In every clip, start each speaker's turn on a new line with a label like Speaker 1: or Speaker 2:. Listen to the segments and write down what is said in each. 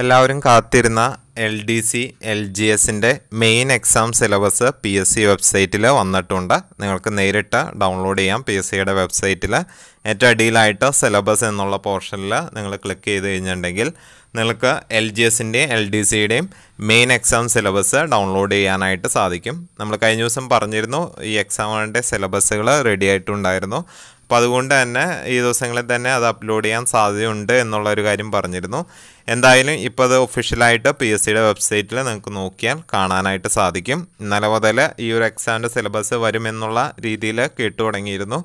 Speaker 1: എല്ലാവരും കാത്തിരുന്ന L D C L G എസിൻ്റെ main exam syllabus P S C വെബ്സൈറ്റിൽ വന്നിട്ടുണ്ട് നിങ്ങൾക്ക് നേരിട്ട് ഡൗൺലോഡ് ചെയ്യാം പി എസ് സിയുടെ വെബ്സൈറ്റിൽ ഏറ്റവും അടിയിലായിട്ട് സിലബസ് എന്നുള്ള പോർഷനിൽ നിങ്ങൾ ക്ലിക്ക് ചെയ്ത് കഴിഞ്ഞിട്ടുണ്ടെങ്കിൽ നിങ്ങൾക്ക് എൽ ജി എസിൻ്റെയും എൽ ഡി സിയുടെയും മെയിൻ എക്സാം സിലബസ് ഡൗൺലോഡ് ചെയ്യാനായിട്ട് സാധിക്കും നമ്മൾ കഴിഞ്ഞ ദിവസം പറഞ്ഞിരുന്നു ഈ എക്സാമിൻ്റെ സിലബസുകൾ റെഡി ആയിട്ടുണ്ടായിരുന്നു അപ്പം അതുകൊണ്ട് തന്നെ ഈ ദിവസങ്ങളിൽ തന്നെ അത് അപ്ലോഡ് ചെയ്യാൻ സാധ്യതയുണ്ട് എന്നുള്ള ഒരു കാര്യം പറഞ്ഞിരുന്നു എന്തായാലും ഇപ്പോൾ അത് ഒഫീഷ്യലായിട്ട് പി എസ് സിയുടെ വെബ്സൈറ്റിൽ നിങ്ങൾക്ക് നോക്കിയാൽ കാണാനായിട്ട് സാധിക്കും ഇന്നലെ മുതൽ ഈ ഒരു എക്സാമിൻ്റെ സിലബസ് വരുമെന്നുള്ള രീതിയിൽ കേട്ടു തുടങ്ങിയിരുന്നു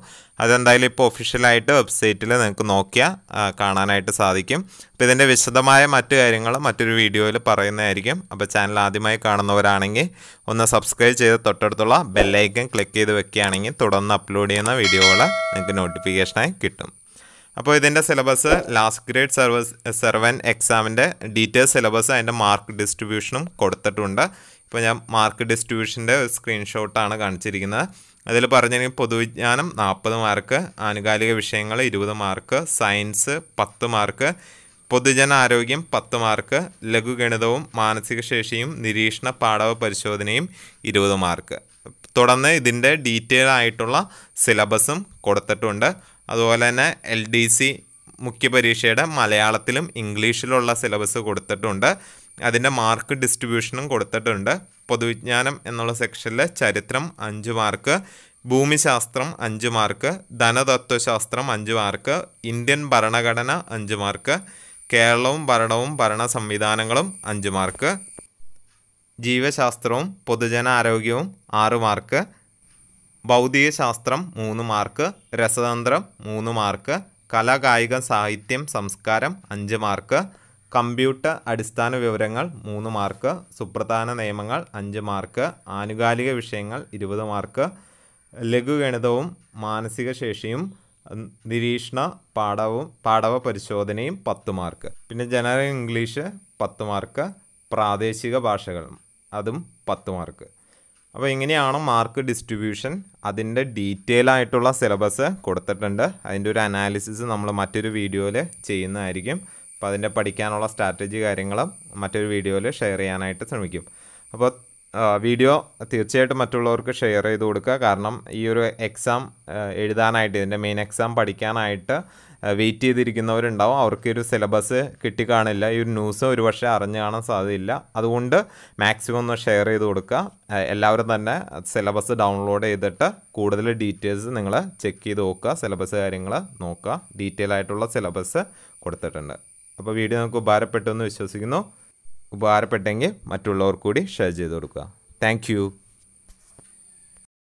Speaker 1: അതെന്തായാലും ഇപ്പോൾ ഒഫീഷ്യലായിട്ട് വെബ്സൈറ്റിൽ നിങ്ങൾക്ക് നോക്കിയാൽ കാണാനായിട്ട് സാധിക്കും അപ്പോൾ ഇതിൻ്റെ വിശദമായ മറ്റു കാര്യങ്ങൾ മറ്റൊരു വീഡിയോയിൽ പറയുന്നതായിരിക്കും അപ്പോൾ ചാനൽ ആദ്യമായി കാണുന്നവരാണെങ്കിൽ ഒന്ന് സബ്സ്ക്രൈബ് ചെയ്ത് തൊട്ടടുത്തുള്ള ബെല്ലൈക്കൻ ക്ലിക്ക് ചെയ്ത് വെക്കുകയാണെങ്കിൽ തുടർന്ന് അപ്ലോഡ് ചെയ്യുന്ന വീഡിയോകൾ നിങ്ങൾക്ക് നോട്ടിഫിക്കേഷനായി കിട്ടും അപ്പോൾ ഇതിൻ്റെ syllabus last grade servants servant എക്സാമിൻ്റെ ഡീറ്റെയിൽസ് സിലബസ് അതിൻ്റെ മാർക്ക് ഡിസ്ട്രിബ്യൂഷനും കൊടുത്തിട്ടുണ്ട് ഇപ്പോൾ ഞാൻ മാർക്ക് ഡിസ്ട്രിബ്യൂഷൻ്റെ സ്ക്രീൻഷോട്ടാണ് കാണിച്ചിരിക്കുന്നത് അതിൽ പറഞ്ഞിരിക്കും പൊതുവിജ്ഞാനം നാൽപ്പത് മാർക്ക് ആനുകാലിക വിഷയങ്ങൾ ഇരുപത് മാർക്ക് സയൻസ് പത്ത് മാർക്ക് പൊതുജനാരോഗ്യം പത്ത് മാർക്ക് ലഘുഗണിതവും ശേഷിയും നിരീക്ഷണ പാഠവ പരിശോധനയും ഇരുപത് മാർക്ക് തുടർന്ന് ഇതിൻ്റെ ഡീറ്റെയിൽ ആയിട്ടുള്ള സിലബസും കൊടുത്തിട്ടുണ്ട് അതുപോലെ തന്നെ എൽ ഡി സി മുഖ്യപരീക്ഷയുടെ മലയാളത്തിലും ഇംഗ്ലീഷിലുള്ള സിലബസ് കൊടുത്തിട്ടുണ്ട് അതിൻ്റെ മാർക്ക് ഡിസ്ട്രിബ്യൂഷനും കൊടുത്തിട്ടുണ്ട് പൊതുവിജ്ഞാനം എന്നുള്ള സെക്ഷനിൽ ചരിത്രം അഞ്ച് മാർക്ക് ഭൂമിശാസ്ത്രം അഞ്ച് മാർക്ക് ധനതത്വശാസ്ത്രം അഞ്ച് മാർക്ക് ഇന്ത്യൻ ഭരണഘടന അഞ്ച് മാർക്ക് കേരളവും ഭരണവും ഭരണ സംവിധാനങ്ങളും അഞ്ച് മാർക്ക് ജീവശാസ്ത്രവും പൊതുജനാരോഗ്യവും ആറ് മാർക്ക് ഭൗതികശാസ്ത്രം മൂന്ന് മാർക്ക് രസതന്ത്രം മൂന്ന് മാർക്ക് കല സാഹിത്യം സംസ്കാരം അഞ്ച് മാർക്ക് കമ്പ്യൂട്ടർ അടിസ്ഥാന വിവരങ്ങൾ മൂന്ന് മാർക്ക് സുപ്രധാന നിയമങ്ങൾ അഞ്ച് മാർക്ക് ആനുകാലിക വിഷയങ്ങൾ ഇരുപത് മാർക്ക് ലഘുഗണിതവും മാനസിക ശേഷിയും നിരീക്ഷണ പാഠവും പാഠവ പരിശോധനയും പത്ത് മാർക്ക് പിന്നെ ജനറൽ ഇംഗ്ലീഷ് പത്ത് മാർക്ക് പ്രാദേശിക ഭാഷകൾ അതും പത്ത് മാർക്ക് അപ്പോൾ ഇങ്ങനെയാണ് മാർക്ക് ഡിസ്ട്രിബ്യൂഷൻ അതിൻ്റെ ഡീറ്റെയിൽ ആയിട്ടുള്ള സിലബസ് കൊടുത്തിട്ടുണ്ട് അതിൻ്റെ ഒരു അനാലിസിസ് നമ്മൾ മറ്റൊരു വീഡിയോയിൽ ചെയ്യുന്നതായിരിക്കും അപ്പോൾ അതിൻ്റെ പഠിക്കാനുള്ള സ്ട്രാറ്റജി കാര്യങ്ങളും മറ്റൊരു വീഡിയോയിൽ ഷെയർ ചെയ്യാനായിട്ട് ശ്രമിക്കും അപ്പോൾ വീഡിയോ തീർച്ചയായിട്ടും മറ്റുള്ളവർക്ക് ഷെയർ ചെയ്ത് കൊടുക്കുക കാരണം ഈ ഒരു എക്സാം എഴുതാനായിട്ട് ഇതിൻ്റെ മെയിൻ എക്സാം പഠിക്കാനായിട്ട് വെയിറ്റ് ചെയ്തിരിക്കുന്നവരുണ്ടാവും അവർക്ക് ഒരു സിലബസ് കിട്ടിക്കാണില്ല ഈ ഒരു ന്യൂസ് ഒരുപക്ഷെ അറിഞ്ഞു കാണാൻ സാധ്യതയില്ല അതുകൊണ്ട് മാക്സിമം ഒന്ന് ഷെയർ ചെയ്ത് കൊടുക്കുക എല്ലാവരും തന്നെ സിലബസ് ഡൗൺലോഡ് ചെയ്തിട്ട് കൂടുതൽ ഡീറ്റെയിൽസ് നിങ്ങൾ ചെക്ക് ചെയ്ത് നോക്കുക സിലബസ് കാര്യങ്ങൾ നോക്കുക ഡീറ്റെയിൽ ആയിട്ടുള്ള സിലബസ് കൊടുത്തിട്ടുണ്ട് അപ്പോൾ വീഡിയോ നമുക്ക് ഉപകാരപ്പെട്ടു എന്ന് വിശ്വസിക്കുന്നു ഉപകാരപ്പെട്ടെങ്കിൽ മറ്റുള്ളവർ കൂടി ഷെയർ ചെയ്ത് കൊടുക്കുക താങ്ക്